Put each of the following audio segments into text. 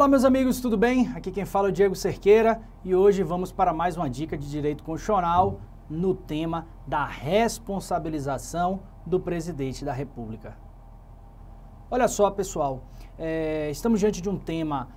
Olá, meus amigos, tudo bem? Aqui quem fala é o Diego Cerqueira e hoje vamos para mais uma dica de direito constitucional no tema da responsabilização do presidente da República. Olha só, pessoal, é, estamos diante de um tema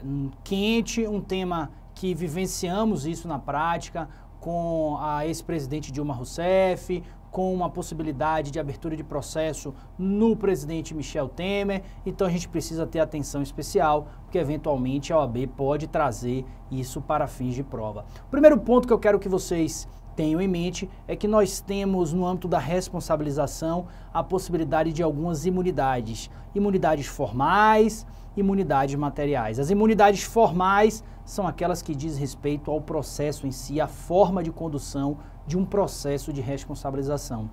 hum, quente, um tema que vivenciamos isso na prática com a ex-presidente Dilma Rousseff, com a possibilidade de abertura de processo no presidente Michel Temer. Então a gente precisa ter atenção especial, porque eventualmente a OAB pode trazer isso para fins de prova. O primeiro ponto que eu quero que vocês tenho em mente é que nós temos no âmbito da responsabilização a possibilidade de algumas imunidades, imunidades formais, imunidades materiais. As imunidades formais são aquelas que diz respeito ao processo em si, à forma de condução de um processo de responsabilização.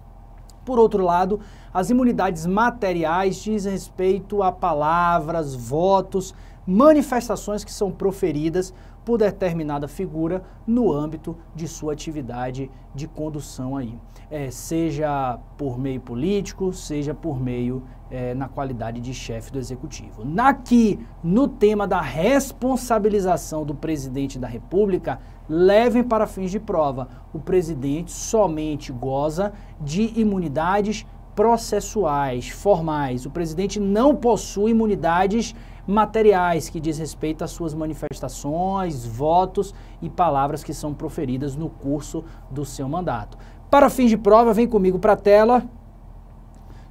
Por outro lado, as imunidades materiais diz respeito a palavras, votos, manifestações que são proferidas por determinada figura no âmbito de sua atividade de condução aí, é, seja por meio político, seja por meio é, na qualidade de chefe do executivo. Naqui, no tema da responsabilização do presidente da República, levem para fins de prova. O presidente somente goza de imunidades processuais, formais. O presidente não possui imunidades materiais que diz respeito às suas manifestações, votos e palavras que são proferidas no curso do seu mandato. Para fins de prova, vem comigo para a tela.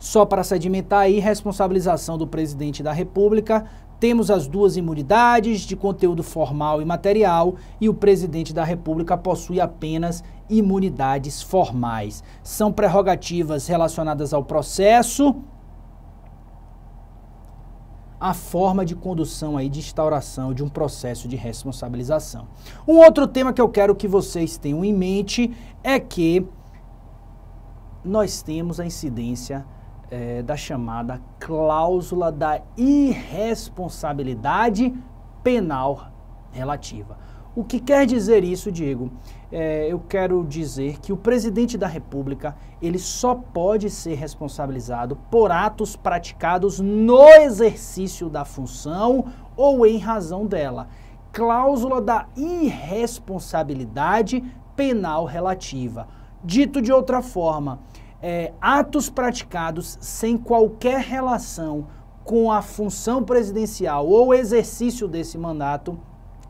Só para sedimentar aí, responsabilização do presidente da República temos as duas imunidades de conteúdo formal e material e o presidente da República possui apenas imunidades formais. São prerrogativas relacionadas ao processo a forma de condução aí de instauração de um processo de responsabilização. Um outro tema que eu quero que vocês tenham em mente é que nós temos a incidência é, da chamada cláusula da irresponsabilidade penal relativa. O que quer dizer isso, Diego? É, eu quero dizer que o presidente da República ele só pode ser responsabilizado por atos praticados no exercício da função ou em razão dela. Cláusula da irresponsabilidade penal relativa. Dito de outra forma, é, atos praticados sem qualquer relação com a função presidencial ou exercício desse mandato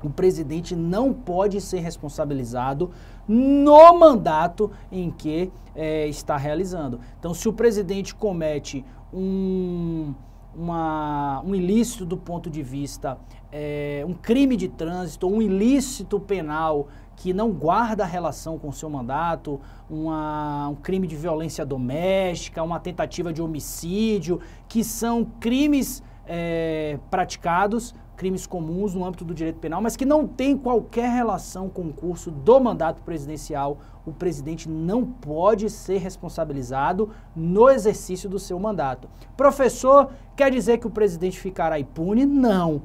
o presidente não pode ser responsabilizado no mandato em que é, está realizando. Então, se o presidente comete um, uma, um ilícito do ponto de vista, é, um crime de trânsito, um ilícito penal que não guarda relação com seu mandato, uma, um crime de violência doméstica, uma tentativa de homicídio, que são crimes é, praticados crimes comuns no âmbito do direito penal, mas que não tem qualquer relação com o curso do mandato presidencial, o presidente não pode ser responsabilizado no exercício do seu mandato. Professor, quer dizer que o presidente ficará impune? Não.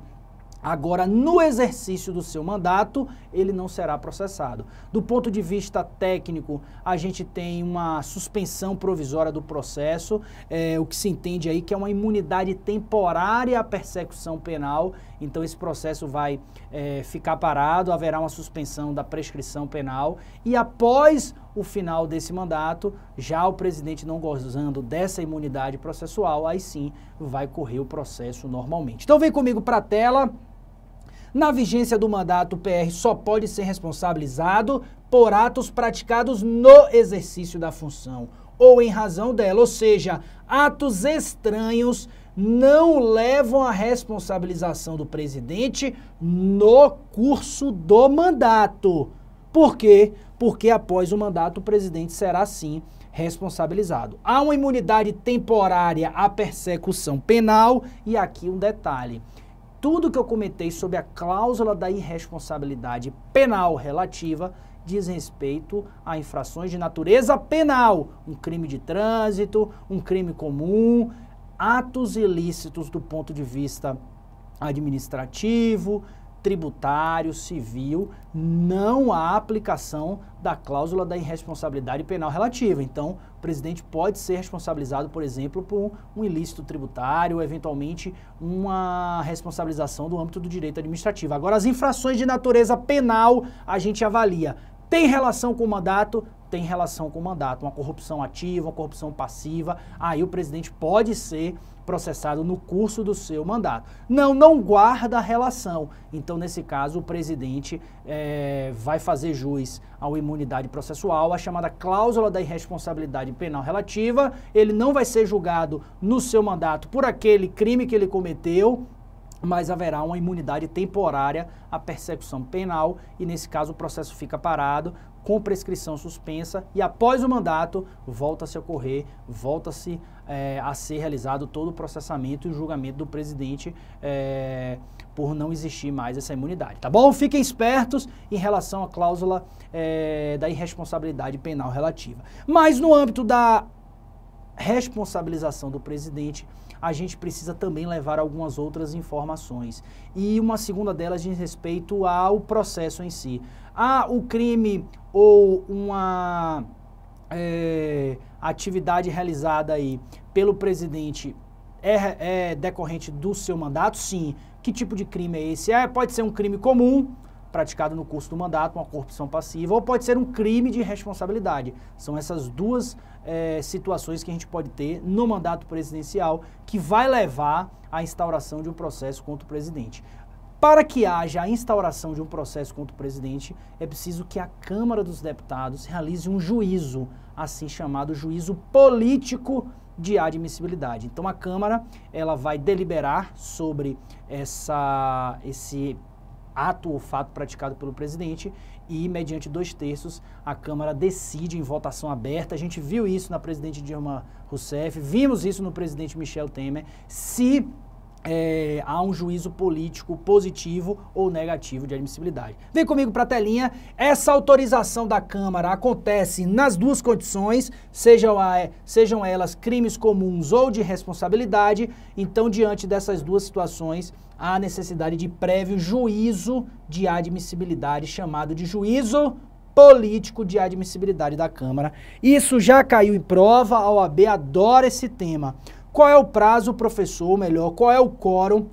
Agora, no exercício do seu mandato, ele não será processado. Do ponto de vista técnico, a gente tem uma suspensão provisória do processo, é, o que se entende aí que é uma imunidade temporária à persecução penal. Então, esse processo vai é, ficar parado, haverá uma suspensão da prescrição penal e após o final desse mandato, já o presidente não gozando dessa imunidade processual, aí sim vai correr o processo normalmente. Então vem comigo para a tela. Na vigência do mandato, o PR só pode ser responsabilizado por atos praticados no exercício da função ou em razão dela, ou seja, atos estranhos não levam à responsabilização do presidente no curso do mandato. Por quê? Porque após o mandato o presidente será sim responsabilizado. Há uma imunidade temporária à persecução penal e aqui um detalhe tudo que eu comentei sobre a cláusula da irresponsabilidade penal relativa diz respeito a infrações de natureza penal, um crime de trânsito, um crime comum, atos ilícitos do ponto de vista administrativo, tributário, civil, não há aplicação da cláusula da irresponsabilidade penal relativa. Então, o presidente pode ser responsabilizado, por exemplo, por um ilícito tributário, eventualmente uma responsabilização do âmbito do direito administrativo. Agora, as infrações de natureza penal a gente avalia. Tem relação com o mandato? tem relação com o mandato, uma corrupção ativa, uma corrupção passiva, aí o presidente pode ser processado no curso do seu mandato. Não, não guarda relação. Então, nesse caso, o presidente é, vai fazer juiz à imunidade processual, a chamada cláusula da irresponsabilidade penal relativa. Ele não vai ser julgado no seu mandato por aquele crime que ele cometeu, mas haverá uma imunidade temporária à persecução penal e, nesse caso, o processo fica parado com prescrição suspensa e após o mandato volta-se a ocorrer, volta-se é, a ser realizado todo o processamento e o julgamento do presidente é, por não existir mais essa imunidade, tá bom? Fiquem espertos em relação à cláusula é, da irresponsabilidade penal relativa. Mas no âmbito da responsabilização do presidente, a gente precisa também levar algumas outras informações. E uma segunda delas diz respeito ao processo em si. a o crime ou uma é, atividade realizada aí pelo presidente é, é decorrente do seu mandato? Sim. Que tipo de crime é esse? É, pode ser um crime comum, praticado no curso do mandato, uma corrupção passiva, ou pode ser um crime de responsabilidade. São essas duas é, situações que a gente pode ter no mandato presidencial que vai levar à instauração de um processo contra o presidente. Para que haja a instauração de um processo contra o presidente, é preciso que a Câmara dos Deputados realize um juízo, assim chamado juízo político de admissibilidade. Então a Câmara, ela vai deliberar sobre essa esse ato ou fato praticado pelo presidente e, mediante dois terços, a Câmara decide em votação aberta. A gente viu isso na presidente Dilma Rousseff, vimos isso no presidente Michel Temer. Se é, há um juízo político positivo ou negativo de admissibilidade. Vem comigo para a telinha. Essa autorização da Câmara acontece nas duas condições, sejam, a, é, sejam elas crimes comuns ou de responsabilidade. Então, diante dessas duas situações, há necessidade de prévio juízo de admissibilidade, chamado de juízo político de admissibilidade da Câmara. Isso já caiu em prova, a OAB adora esse tema. Qual é o prazo, professor, melhor, qual é o quórum?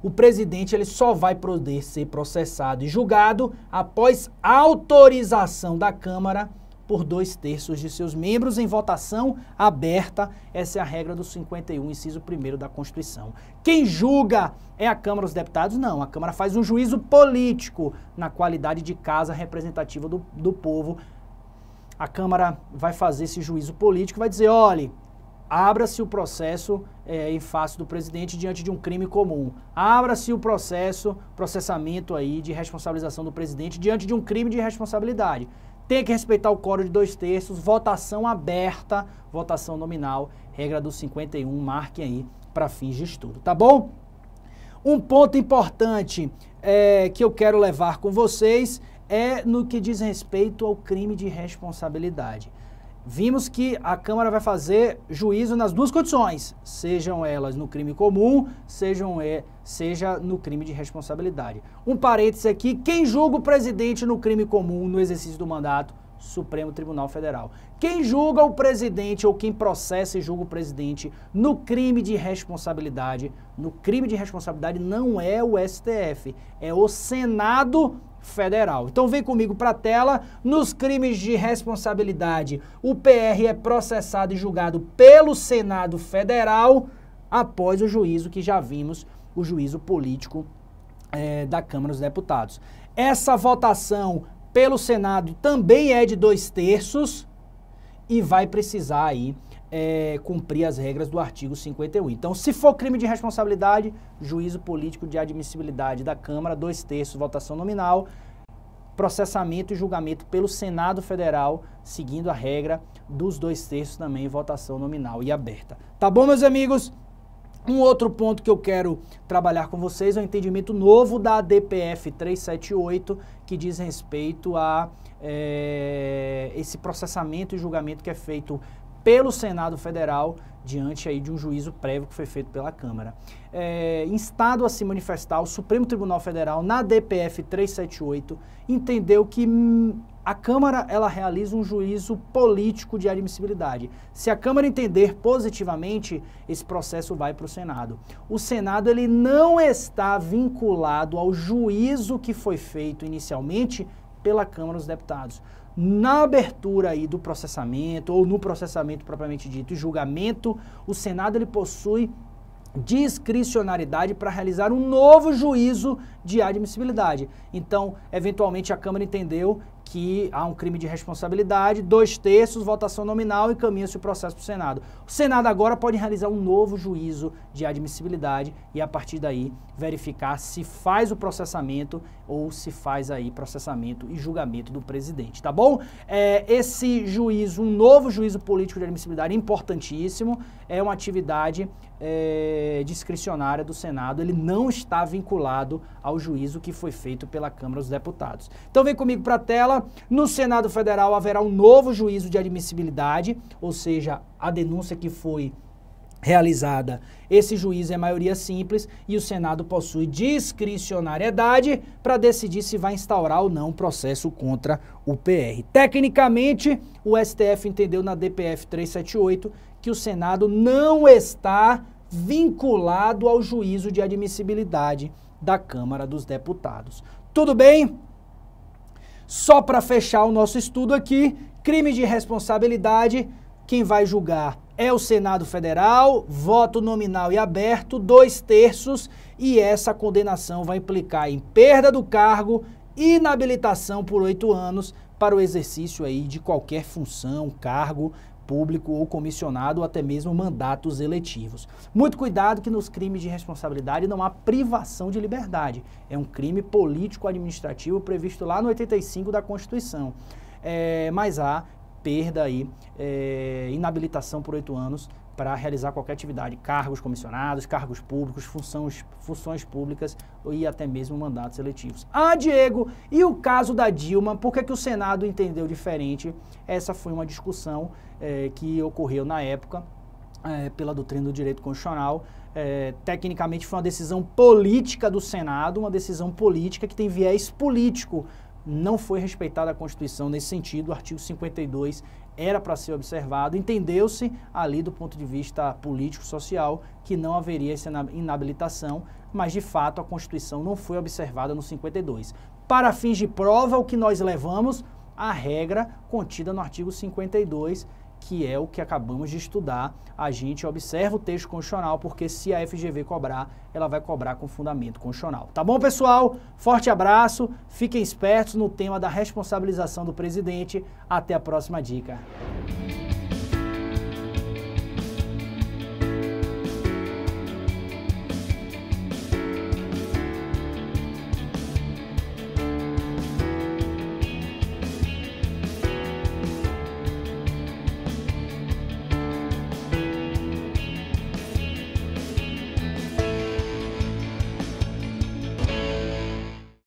O presidente ele só vai poder ser processado e julgado após autorização da Câmara por dois terços de seus membros em votação aberta. Essa é a regra do 51, inciso 1 da Constituição. Quem julga é a Câmara dos Deputados? Não, a Câmara faz um juízo político na qualidade de casa representativa do, do povo. A Câmara vai fazer esse juízo político, vai dizer: olhe, abra-se o processo é, em face do presidente diante de um crime comum. Abra-se o processo, processamento aí de responsabilização do presidente diante de um crime de responsabilidade. Tem que respeitar o coro de dois terços, votação aberta, votação nominal, regra dos 51, marque aí para fins de estudo, tá bom? Um ponto importante é, que eu quero levar com vocês é no que diz respeito ao crime de responsabilidade. Vimos que a Câmara vai fazer juízo nas duas condições, sejam elas no crime comum, sejam é, seja no crime de responsabilidade. Um parêntese aqui, quem julga o presidente no crime comum, no exercício do mandato, Supremo Tribunal Federal. Quem julga o presidente ou quem processa e julga o presidente no crime de responsabilidade, no crime de responsabilidade não é o STF, é o Senado Federal. Então vem comigo para a tela. Nos crimes de responsabilidade, o PR é processado e julgado pelo Senado Federal após o juízo que já vimos, o juízo político é, da Câmara dos Deputados. Essa votação pelo Senado também é de dois terços e vai precisar aí é, cumprir as regras do artigo 51. Então, se for crime de responsabilidade, juízo político de admissibilidade da Câmara, dois terços, votação nominal, processamento e julgamento pelo Senado Federal, seguindo a regra dos dois terços também, votação nominal e aberta. Tá bom, meus amigos? Um outro ponto que eu quero trabalhar com vocês é o entendimento novo da DPF 378, que diz respeito a é, esse processamento e julgamento que é feito pelo Senado Federal diante aí de um juízo prévio que foi feito pela Câmara. É, instado a se manifestar, o Supremo Tribunal Federal, na DPF 378, entendeu que hum, a Câmara, ela realiza um juízo político de admissibilidade. Se a Câmara entender positivamente, esse processo vai para o Senado. O Senado, ele não está vinculado ao juízo que foi feito inicialmente pela Câmara dos Deputados. Na abertura aí do processamento, ou no processamento propriamente dito e julgamento, o Senado, ele possui discricionariedade para realizar um novo juízo de admissibilidade. Então, eventualmente a Câmara entendeu que há um crime de responsabilidade, dois terços, votação nominal, encaminha-se o processo para o Senado. O Senado agora pode realizar um novo juízo de admissibilidade e, a partir daí, verificar se faz o processamento ou se faz aí processamento e julgamento do presidente, tá bom? É, esse juízo, um novo juízo político de admissibilidade importantíssimo, é uma atividade é, discricionária do Senado, ele não está vinculado ao juízo que foi feito pela Câmara dos Deputados. Então vem comigo para a tela. No Senado Federal haverá um novo juízo de admissibilidade, ou seja, a denúncia que foi realizada. Esse juízo é maioria simples e o Senado possui discricionariedade para decidir se vai instaurar ou não processo contra o PR. Tecnicamente, o STF entendeu na DPF 378 que o Senado não está vinculado ao juízo de admissibilidade da Câmara dos Deputados. Tudo bem? Só para fechar o nosso estudo aqui, crime de responsabilidade, quem vai julgar é o Senado Federal, voto nominal e aberto, dois terços, e essa condenação vai implicar em perda do cargo, inabilitação por oito anos para o exercício aí de qualquer função, cargo, público ou comissionado ou até mesmo mandatos eletivos. Muito cuidado que nos crimes de responsabilidade não há privação de liberdade. É um crime político-administrativo previsto lá no 85 da Constituição. É, mas há perda aí, é, inabilitação por oito anos para realizar qualquer atividade, cargos comissionados, cargos públicos, funções, funções públicas e até mesmo mandatos eletivos. Ah, Diego, e o caso da Dilma, por que, que o Senado entendeu diferente? Essa foi uma discussão eh, que ocorreu na época eh, pela doutrina do direito constitucional. Eh, tecnicamente foi uma decisão política do Senado, uma decisão política que tem viés político não foi respeitada a Constituição nesse sentido. O artigo 52 era para ser observado, entendeu-se ali do ponto de vista político-social que não haveria essa inabilitação, mas de fato a Constituição não foi observada no 52. Para fins de prova, o que nós levamos? A regra contida no artigo 52 que é o que acabamos de estudar. A gente observa o texto constitucional, porque se a FGV cobrar, ela vai cobrar com fundamento constitucional. Tá bom, pessoal? Forte abraço, fiquem espertos no tema da responsabilização do presidente. Até a próxima dica.